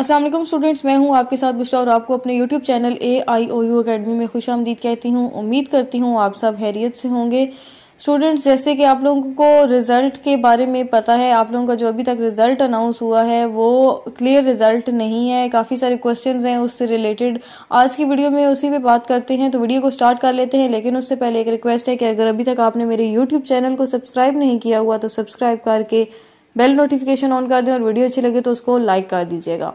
Aslam students मैं हूं आपके साथ बुशरा और आपको अपने YouTube channel A I O U academy में खुश आमदीद कहती हूं उम्मीद करती हूं आप सब हैरियत से होंगे स्टूडेंट्स जैसे कि आप लोगों को रिज़ल्ट के बारे में पता है आप लोगों का जो अभी तक रिज़ल्ट अनाउंस हुआ है वो क्लियर रिज़ल्ट नहीं है काफ़ी सारे क्वेश्चंस हैं उससे रिलेटेड आज की वीडियो में उसी पे बात करते हैं तो वीडियो को स्टार्ट कर लेते हैं लेकिन उससे पहले एक रिक्वेस्ट है कि अगर अभी तक आपने मेरे यूट्यूब चैनल को सब्सक्राइब नहीं किया हुआ तो सब्सक्राइब करके बेल नोटिफिकेशन ऑन कर दें और वीडियो अच्छी लगे तो उसको लाइक कर दीजिएगा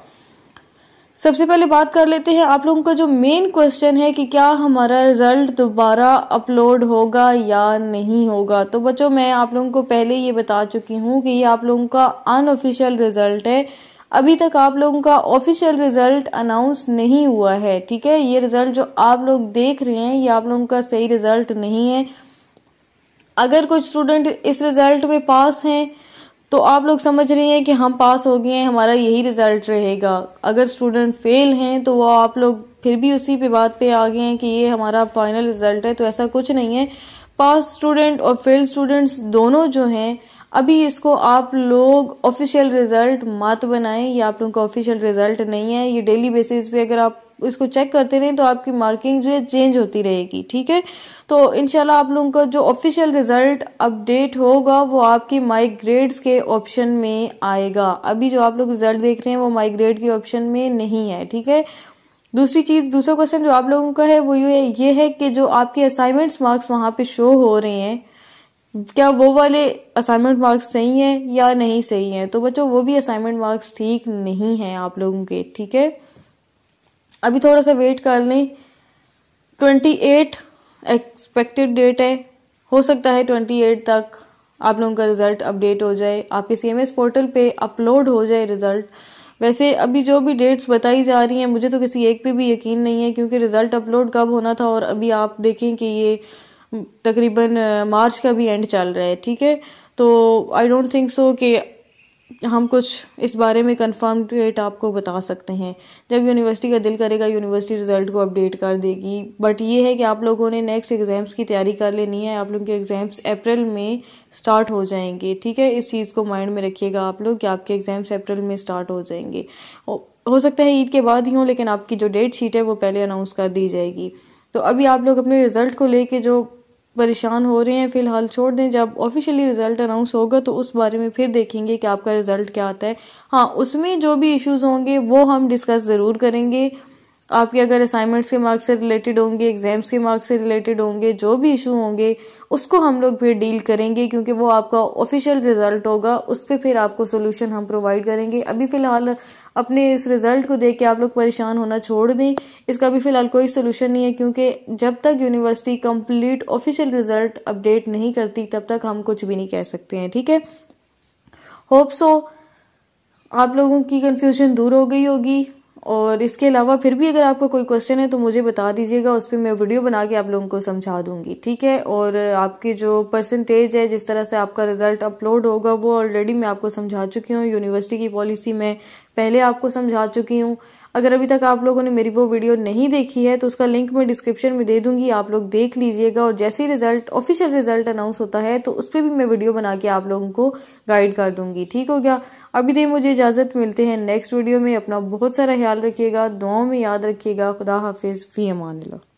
सबसे पहले बात कर लेते हैं आप लोगों का जो मेन क्वेश्चन है कि क्या हमारा रिजल्ट दोबारा अपलोड होगा या नहीं होगा तो बच्चों मैं आप लोगों को पहले ये बता चुकी हूँ कि ये आप लोगों का अनऑफिशियल रिजल्ट है अभी तक आप लोगों का ऑफिशियल रिजल्ट अनाउंस नहीं हुआ है ठीक है ये रिजल्ट जो आप लोग देख रहे हैं ये आप लोगों का सही रिजल्ट नहीं है अगर कुछ स्टूडेंट इस रिजल्ट में पास हैं तो आप लोग समझ रही हैं कि हम पास हो गए हैं हमारा यही रिज़ल्ट रहेगा अगर स्टूडेंट फेल हैं तो वो आप लोग फिर भी उसी पे बात पे आ गए हैं कि ये हमारा फाइनल रिज़ल्ट है तो ऐसा कुछ नहीं है पास स्टूडेंट और फेल स्टूडेंट्स दोनों जो हैं अभी इसको आप लोग ऑफिशियल रिज़ल्ट मत बनाएं ये आप लोगों का ऑफिशियल रिज़ल्ट नहीं है ये डेली बेसिस पे अगर आप इसको चेक करते रहें तो आपकी मार्किंग जो है चेंज होती रहेगी ठीक है तो इनशाला आप लोगों का जो ऑफिशियल रिजल्ट अपडेट होगा वो आपकी माइग्रेड्स के ऑप्शन में आएगा अभी जो आप लोग रिजल्ट देख रहे हैं वो माइग्रेड के ऑप्शन में नहीं है ठीक है दूसरी चीज दूसरा क्वेश्चन जो आप लोगों का है वो ये ये है कि जो आपके असाइनमेंट्स मार्क्स वहां पे शो हो रहे हैं क्या वो वाले असाइनमेंट मार्क्स सही हैं या नहीं सही हैं तो बच्चों वो भी असाइनमेंट मार्क्स ठीक नहीं हैं आप लोगों के ठीक है अभी थोड़ा सा वेट कर लें ट्वेंटी एट एक्सपेक्टेड डेट है हो सकता है ट्वेंटी एट तक आप लोगों का रिज़ल्ट अपडेट हो जाए आपके सी एम एस पोर्टल पे अपलोड हो जाए रिज़ल्ट वैसे अभी जो भी डेट्स बताई जा रही हैं मुझे तो किसी एक पे भी यकीन नहीं है क्योंकि रिज़ल्ट अपलोड कब होना था और अभी आप देखें कि ये तकरीबन मार्च का भी एंड चल रहा है ठीक है तो आई डोंट थिंक सो कि हम कुछ इस बारे में कन्फर्म डेट आपको बता सकते हैं जब यूनिवर्सिटी का दिल करेगा यूनिवर्सिटी रिजल्ट को अपडेट कर देगी बट ये है कि आप लोगों ने नेक्स्ट एग्ज़ाम्स की तैयारी कर लेनी है आप लोगों के एग्ज़ाम्स अप्रैल में स्टार्ट हो जाएंगे ठीक है इस चीज़ को माइंड में रखिएगा आप लोग कि आपके एग्ज़ाम्स अप्रैल में स्टार्ट हो जाएंगे हो सकता है ईद के बाद ही हो लेकिन आपकी जो डेट शीट है वो पहले अनाउंस कर दी जाएगी तो अभी आप लोग अपने रिज़ल्ट को लेके जो परेशान हो रहे हैं फ़िलहाल छोड़ दें जब ऑफिशियली रिज़ल्ट अनाउंस होगा तो उस बारे में फिर देखेंगे कि आपका रिज़ल्ट क्या आता है हाँ उसमें जो भी इश्यूज़ होंगे वो हम डिस्कस ज़रूर करेंगे आपके अगर असाइनमेंट्स के मार्क्स से रिलेटेड होंगे एग्जाम्स के मार्क्स से रिलेटेड होंगे जो भी इशू होंगे उसको हम लोग फिर डील करेंगे क्योंकि वो आपका ऑफिशियल रिजल्ट होगा उस पर फिर आपको सोल्यूशन हम प्रोवाइड करेंगे अभी फ़िलहाल अपने इस रिज़ल्ट को देख के आप लोग परेशान होना छोड़ दें इसका भी फ़िलहाल कोई सोल्यूशन नहीं है क्योंकि जब तक university complete official result update नहीं करती तब तक हम कुछ भी नहीं कह सकते हैं ठीक है होप सो आप लोगों की कन्फ्यूजन दूर हो गई होगी और इसके अलावा फिर भी अगर आपका कोई क्वेश्चन है तो मुझे बता दीजिएगा उस पर मैं वीडियो बना के आप लोगों को समझा दूंगी ठीक है और आपकी जो परसेंटेज है जिस तरह से आपका रिजल्ट अपलोड होगा वो ऑलरेडी मैं आपको समझा चुकी हूँ यूनिवर्सिटी की पॉलिसी में पहले आपको समझा चुकी हूँ अगर अभी तक आप लोगों ने मेरी वो वीडियो नहीं देखी है तो उसका लिंक मैं डिस्क्रिप्शन में दे दूंगी आप लोग देख लीजिएगा और जैसे ही रिजल्ट ऑफिशियल रिजल्ट अनाउंस होता है तो उस पर भी मैं वीडियो बना के आप लोगों को गाइड कर दूंगी ठीक हो गया अभी दे तो मुझे इजाज़त मिलते हैं नेक्स्ट वीडियो में अपना बहुत सारा ख्याल रखिएगा दुआओं में याद रखिएगा खुदा हाफिज़ फ़ी अमान